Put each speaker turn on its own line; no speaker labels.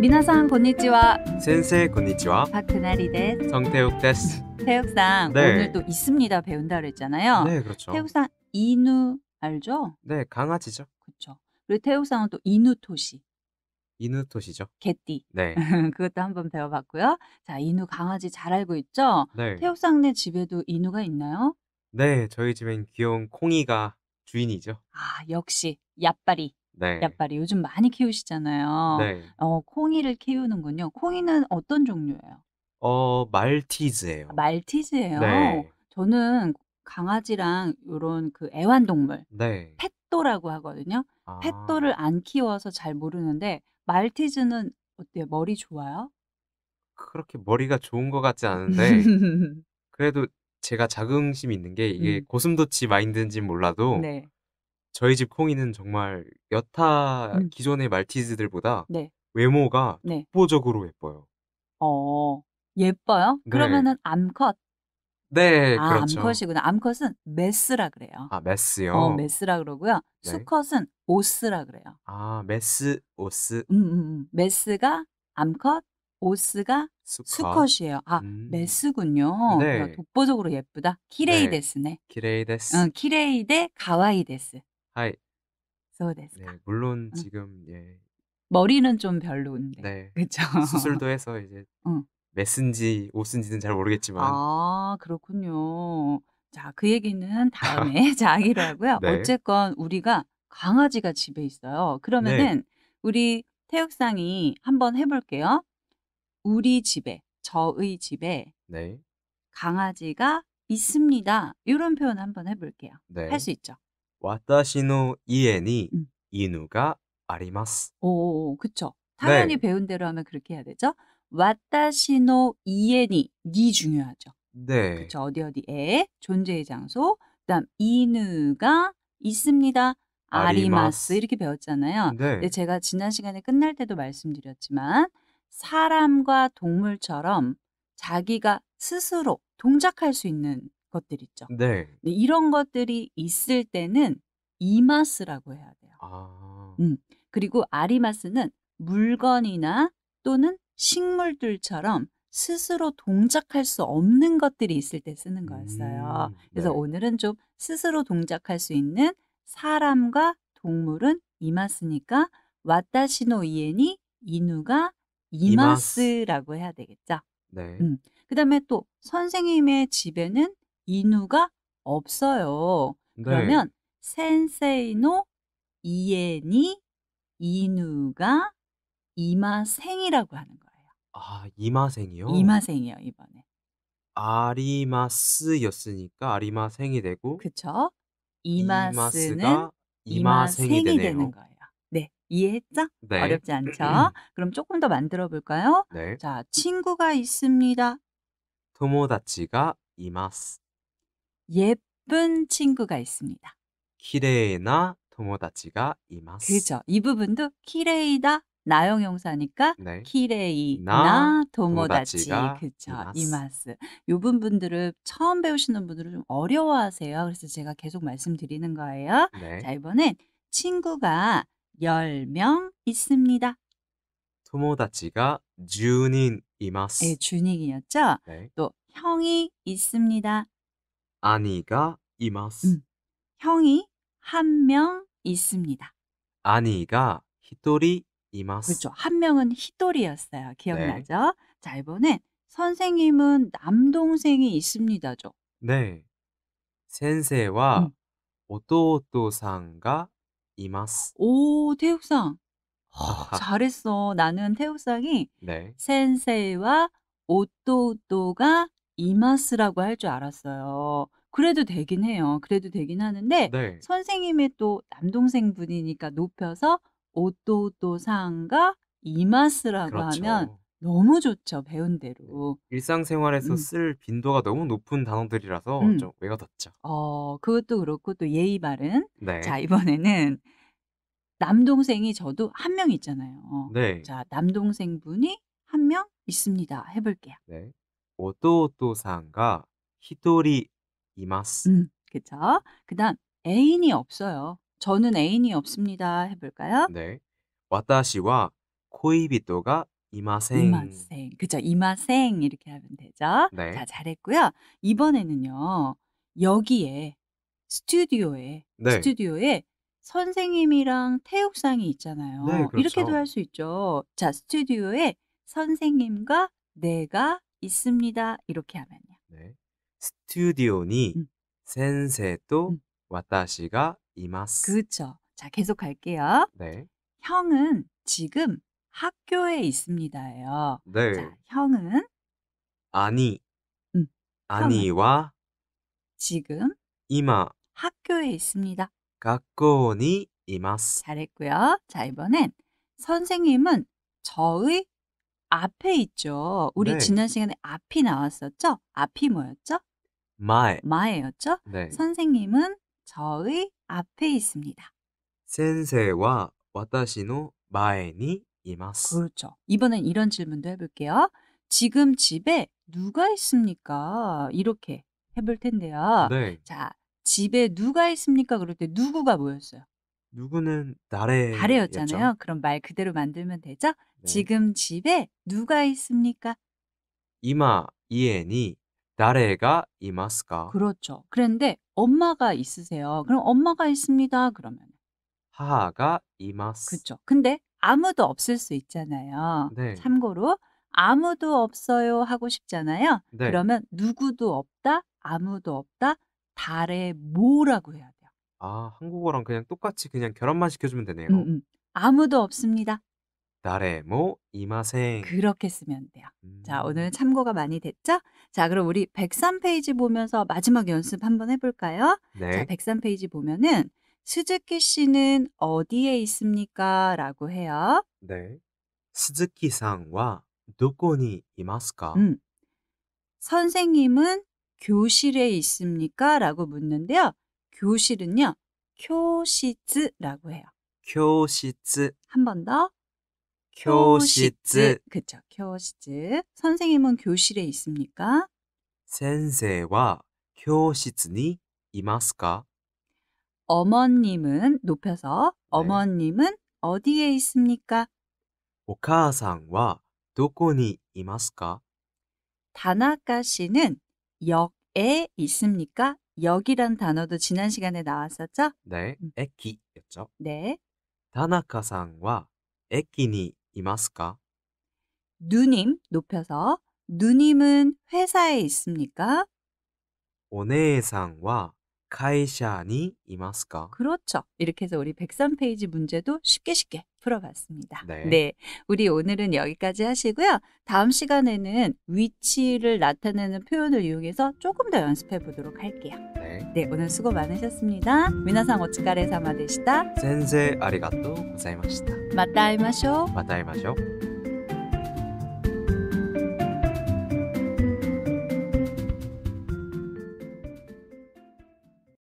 미나상 건니치와
센세 건니치와
박그나리 데스
정태욱 데스
태욱상 네. 오늘 또 있습니다 배운다 그랬잖아요. 네 그렇죠. 태욱상 이누 알죠?
네 강아지죠. 그렇죠.
그리고 태욱상은 또 이누토시.
이누토시죠.
개띠. 네. 그것도 한번 배워봤고요. 자 이누 강아지 잘 알고 있죠? 네. 태욱상네 집에도 이누가 있나요?
네 저희 집엔 귀여운 콩이가 주인이죠.
아 역시 야빨이 네. 약발이 요즘 많이 키우시잖아요. 네. 어, 콩이를 키우는군요. 콩이는 어떤 종류예요?
어, 말티즈예요.
말티즈예요. 네. 저는 강아지랑 요런 그 애완동물, 네. 펫도라고 하거든요. 아. 펫도를 안 키워서 잘 모르는데 말티즈는 어때요? 머리 좋아요?
그렇게 머리가 좋은 것 같지 않은데 그래도 제가 자긍심 있는 게 이게 음. 고슴도치 마인드인지 몰라도 네. 저희 집 콩이는 정말 여타 음. 기존의 말티즈들보다 네. 외모가 네. 독보적으로 예뻐요.
어, 예뻐요? 네. 그러면은 암컷.
네, 아, 그렇죠. 암컷이구나.
암컷은 메스라 그래요.
아, 메스요? 어,
메스라 그러고요. 네. 수컷은 오스라 그래요.
아, 메스, 오스. 음, 음, 음.
메스가 암컷, 오스가 수컷. 이에요 아, 음. 메스군요. 네. 독보적으로 예쁘다. 네. 키레이 데스네.
키레이 데스. 응,
키레이 데 가와이 데스. はい。そうですか.
네, 물론 지금 예.
머리는 좀 별로인데. 네.
그렇 수술도 해서 이제 응. 메슨지 옷인지는 잘 모르겠지만. 아,
그렇군요. 자, 그 얘기는 다음에 자 하기로 하고요. 네. 어쨌건 우리가 강아지가 집에 있어요. 네. 그러면은 네. 우리 태육상이 한번 해볼게요. 우리 집에, 저의 집에 네. 강아지가 있습니다. 이런 표현 한번 해볼게요. 할수 네. 있죠?
와타시노 이에니 음. 이누가 아리마스. 오, 그쵸. 네. 당연히 네.
배운 대로 하면 그렇게 해야 되죠. 와타시노 이에니 니 중요하죠. 네. 그쵸. 어디 어디에 존재의 장소. 그다음 이누가 있습니다. 아리마스 이렇게 배웠잖아요. 네. 근데 제가 지난 시간에 끝날 때도 말씀드렸지만 사람과 동물처럼 자기가 스스로 동작할 수 있는 것들 있죠. 네. 이런 것들이 있을 때는 이마스라고 해야 돼요. 아. 음. 그리고 아리마스는 물건이나 또는 식물들처럼 스스로 동작할 수 없는 것들이 있을 때 쓰는 거였어요. 음, 네. 그래서 오늘은 좀 스스로 동작할 수 있는 사람과 동물은 이마스니까 와타시노 이엔이 이누가 이마스라고 해야 되겠죠. 네. 음. 그다음에 또 선생님의 집에는 인우가 없어요. 네. 그러면 센세이노 이엔이 인우가 이마생이라고 하는 거예요.
아 이마생이요?
이마생이요 이번에.
아리마스였으니까 아리마생이 되고. 그쵸? 이마스는 이마생이, 되네요. 되는
거예요. 네, 이해했죠? 네. 어렵지 않죠? 그럼 조금 더 만들어 볼까요? 네. 자, 친구가 있습니다.
토모다치가 이마스.
예쁜 친구가 있습니다.
키레이나 도모다치가 이마스. 그죠.
이 부분도 키레이다 나용 용사니까 네. 키레이나 도모다치 그죠. 이마스. 이 부분들을 처음 배우시는 분들은 좀 어려워하세요. 그래서 제가 계속 말씀드리는 거예요. 네. 자, 이번엔 친구가 10명 있습니다.
토모다치가 주인 이마스. 네,
준익이었죠? 네. 또 형이 있습니다.
아니가 이마스. 음.
형이 한 명 있습니다.
아니가 히토리 이마스. 그렇죠.
한 명은 히토리였어요. 네. 기억나죠? 자, 이번엔 선생님은 남동생이 있습니다죠.
네. 센세와 음. 오토오토상가 이마스.
오, 태욱상. 잘했어. 나는 태욱상이 네. 센세와 오또또가 이마스라고 할 줄 알았어요. 그래도 되긴 해요. 그래도 되긴 하는데 네. 선생님의 또 남동생 분이니까 높여서 오또오또상과 이마스라고 하면 그렇죠. 너무 좋죠. 배운 대로.
네. 일상생활에서 음. 쓸 빈도가 너무 높은 단어들이라서 음. 좀 외가뒀죠.
어, 그것도 그렇고 또 예의 바른. 네. 자, 이번에는 남동생이 저도 한 명 있잖아요. 네. 자, 남동생분이 한 명 있습니다. 해볼게요.
네. 오弟さんが一人이ます 음,
그쵸? 그 다음, 애인이 없어요. 저는 애인이 없습니다. 해볼까요?
네. 私は 코이비토가 이마생. 이마생.
그죠? 이마생. 이렇게 하면 되죠? 네. 자, 잘했고요. 이번에는요, 여기에, 스튜디오에, 네. 스튜디오에 선생님이랑 태욱상이 있잖아요. 네, 그렇죠. 이렇게도 할 수 있죠. 자, 스튜디오에 선생님과 내가 있습니다. 이렇게 하면요. 네.
스튜디오니 음. 센세또 음. 와타시가 이마스.
그렇죠. 자, 계속 갈게요. 네. 형은 지금 학교에 있습니다예요. 네. 자, 형은
아니. 음, 아니와 지금 이마
학교에 있습니다.
학교니 이마스.
잘했고요. 자, 이번엔 선생님은 저의 앞에 있죠. 우리 네. 지난 시간에 앞이 나왔었죠? 앞이 뭐였죠?
마에. 마에였죠? 네.
선생님은 저의 앞에 있습니다.
先生は 와타시노 마에니 이마스.
그렇죠. 이번엔 이런 질문도 해볼게요. 지금 집에 누가 있습니까? 이렇게 해볼 텐데요. 네. 자, 집에 누가 있습니까? 그럴 때 누구가 뭐였어요?
누구는 나래. 달에였잖아요.
그럼 말 그대로 만들면 되죠? 네. 지금 집에 누가 있습니까?
今家に誰がいますか
그렇죠. 그런데 엄마가 있으세요. 그럼 엄마가 있습니다. 그러면
母がいます。 그렇죠.
근데 아무도 없을 수 있잖아요. 네. 참고로 아무도 없어요 하고 싶잖아요. 네. 그러면 누구도 없다, 아무도 없다, 달에 뭐라고 해야
돼요? 아, 한국어랑 그냥 똑같이 그냥 결합만 시켜주면 되네요. 음,
음. 아무도 없습니다.
誰も 뭐 이마생.
그렇게 쓰면 돼요. 자, 오늘 음. 참고가 많이 됐죠? 자, 그럼 우리 103페이지 보면서 마지막 연습 한번 해볼까요? 자, 103페이지 보면은 스즈키 씨는 어디에 있습니까? 라고 해요.
네. 스즈키상んは 도코니 이마스까? 음.
선생님은 교실에 있습니까? 라고 묻는데요. 교실은요, 교시츠라고 해요.
교츠한 번 더. 교실室.
그쵸, 교실. 선생님은 교실에 있습니까?
先生は教室にいますか?
어머님은 높여서 네. 어머님은 어디에 있습니까?
お母さんはどこにいますか?
다나카 씨는 역에 있습니까? 역이란 단어도 지난 시간에 나왔었죠?
네, 음. 에키였죠. 네. 다나카-sanは駅に 이마스か누님
높여서 누님은 회사에 있습니까?
お姉さんは会社니이마스か
그렇죠. 이렇게 해서 우리 103페이지 문제도 쉽게 쉽게 풀어봤습니다. 네. 네. 우리 오늘은 여기까지 하시고요. 다음 시간에는 위치를 나타내는 표현을 이용해서 조금 더 연습해 보도록 할게요. で、오늘수고많으셨습니 다。 皆さんお疲れ様でした。
先生ありがとうございました。
また会いましょう。
また会いましょう。